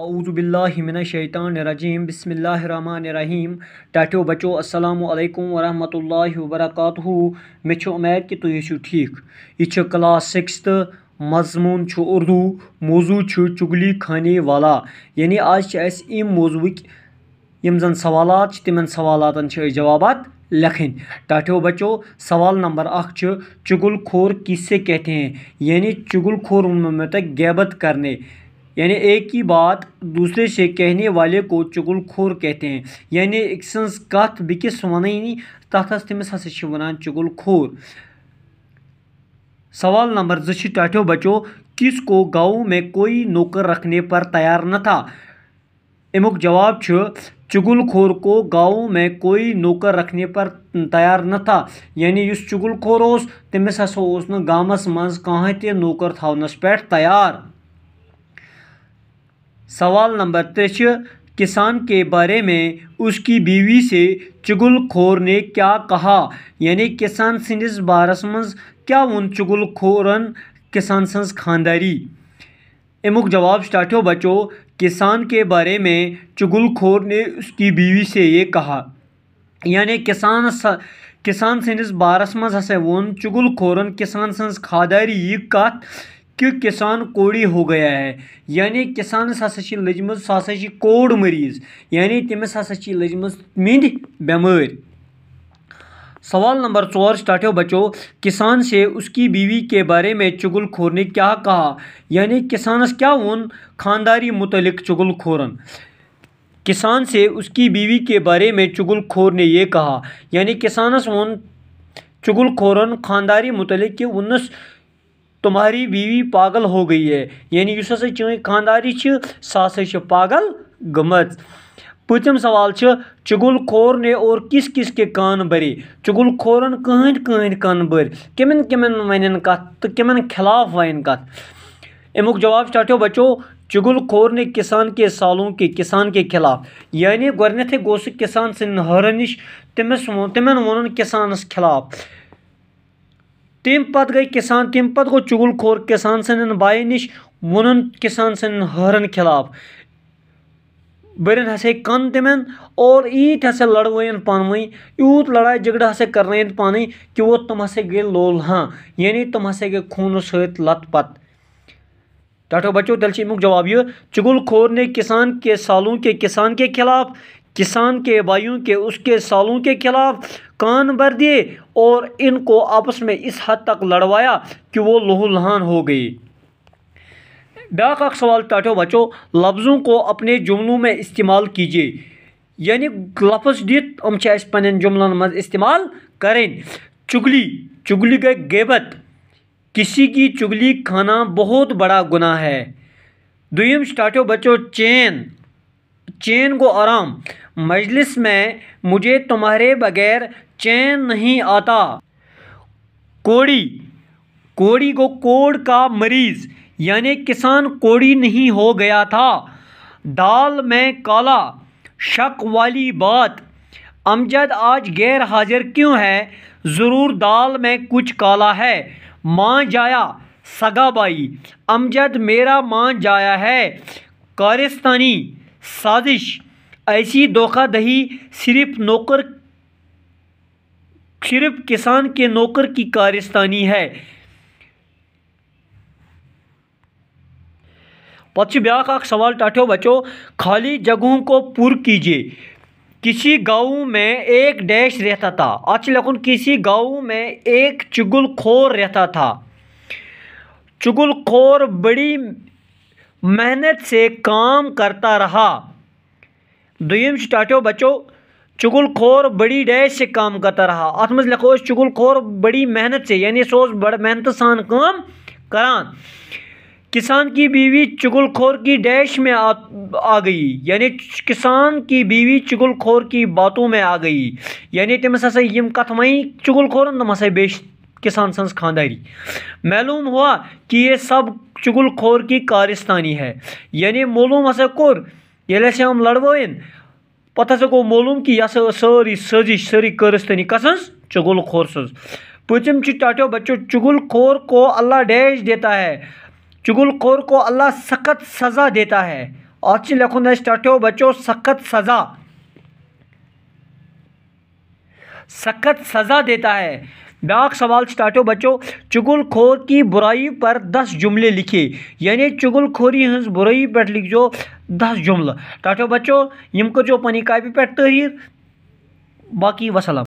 अज़बिल्लिमिनशैतानरजीम बसमीम टाटियो बचो असलकम वरहमल वरक मे उम्मीद कि तुम ठीक यह क्लास सिक्स मजमून उर्दू मौजू चुगली खाने वाला यानी आज इम मौजूक यम जन सवालत तिमन सवालतन जवाब लखन टाटियो बचो सवाल नंबर अख खोर किससे कहते हैं यानी चुगुल खोर मत तो गैबत करने यानी एक ही बात दूसरे से कहने वाले को खोर कहते हैं यानी एक सन्स कथ बिकस वन तथा तमिस हसा वनान सवाल नंबर जु टाठो बचो को गाँव में कोई नौकर रखने पर तैयार न था अमुक जवाब खोर को गाँव में कोई नौकर रखने पर तैयार न था यानी इस उस तमिस हसा गामस मज कहें नौकर थानस पे तैयार सवाल नंबर तिरछ किसान के बारे में उसकी बीवी से चुगलखोर ने क्या कहा यानी किसान संदिस बारस मज क्या वोन चुगलखोरन किसान सज खानदारी अमुक जवाब स्टार्टो बचो किसान के बारे में चुगलखोर ने उसकी बीवी से ये कहा यानी किसान स, किसान संदिस बारस मज हसे वोन चुगलखोरन किसान सज खादारी ये कथ कि किसान कोड़ी हो गया है यानी किसानस हसा लजम सह हसा कोड मरीज यानी तमिस हसा लजम मिंद बम सवाल नंबर चौर स्टार्ट हो किसान से उसकी बीवी के बारे में चुगलखोर ने क्या कहा यानी किसानस क्या वोन खानदारी मुतलिक चुगलखोरन किसान से उसकी बीवी के बारे में चुगलखोर ने यह कहा यानी किसानस वोन चुगलखोरन खानदारी मुतलिक कि उन्नस तुम्हारी बीवी पागल हो गई है यानी उस हा चई खानदारी सह हसा पागल गमत पचम सवाल चुगुल खोर ने और किस किस के कान भरे चुगुल खोरन कहें कहें कान भर कमन कमन वन कथ तो कमन खिलाफ वन कथ अमुक जवाब चाटो बचो चुगुल खोर ने किसान के सालों के किसान के खिलाफ यानी गोनेथे गो सह किसान सद हर निश तमस तमन वोन किसानस खिलाफ तम पे गई किसान तम पत गो चुगल खोर किसान सदन बायन नश वोन किसान सदन हरन खिलाफ बरन हसे कन तमें और ईत हसे लड़वन पानवे यूत लड़ाई झगड़ा हसे करन पान कि वो तुम हसे गए लोल हाँ यानी तुम हसे गए खून सत लत पत डाटो बचो तेल अमुक जवाब यह चुगल खोर ने किसान के सालों के किसान के खिलाफ किसान के भाइयों के उसके सालों के खिलाफ कान भर दिए और इनको आपस में इस हद तक लड़वाया कि वो लहूलहान हो गई ब्याक अक सवाल टाटो बचो लफ्ज़ों को अपने जुमलों में इस्तेमाल कीजिए यानी लफ्ज़ दित हम जुमलन मज इस्तेमाल करें चुगली चुगली गई गेबत किसी की चुगली खाना बहुत बड़ा गुना है दुम स्टाटो बचो चैन चैन को आराम मजलिस में मुझे तुम्हारे बगैर चैन नहीं आता कोड़ी कोड़ी को कोड़ का मरीज़ यानि किसान कोड़ी नहीं हो गया था दाल में काला शक वाली बात अमजद आज गैर हाजिर क्यों है ज़रूर दाल में कुछ काला है माँ जाया सगा बाई अमजद मेरा माँ जाया है कारिस्तानी साजिश ऐसी धोखाधड़ी सिर्फ नौकर सिर्फ किसान के नौकर की कारिस्तानी है पक्ष ब्याह सवाल टाठो बचो खाली जगहों को पूर कीजिए किसी गांव में एक डैश रहता था अच्छा लखन किसी गांव में एक खोर रहता था खोर बड़ी मेहनत से काम करता रहा दुम स्टाटो बचो खोर बड़ी डैश से काम करता रहा अत मज लिखो खोर बड़ी मेहनत से यानी सो बड़ मेहनत सान काम करान किसान की बीवी खोर की डैश में आ, आ गई यानी किसान की बीवी खोर की बातों में आ गई यानी तम हसा यम कथ वहीं खोर तम हसा बेश किसान सज खानदारी मालूम हुआ कि ये सब चुगुलखोर की कारिस्तानी है यानी मालूम हसा कोर ये हम लड़वयन पे हा गो मालूम कि यह सारी सजिश सारी कारिस्तानी कस चुगुलखोर सज पचम टाटो बच्चों चुगुलखोर को अल्लाह डैश देता है खोर को अल्लाह सख्त सज़ा देता है से लिखुन टाटो बच्चो सख्त सज़ा सख्त सज़ा देता है डाक सवाल स्टार्टो बच्चों खोर की बुराई पर दस जुमले लिखे यानी खोरी हज बुराई पे लिखो दस जुमल टाटो बच्चों यम कर जो पनी कापी पे तहरीर बाकी वसलम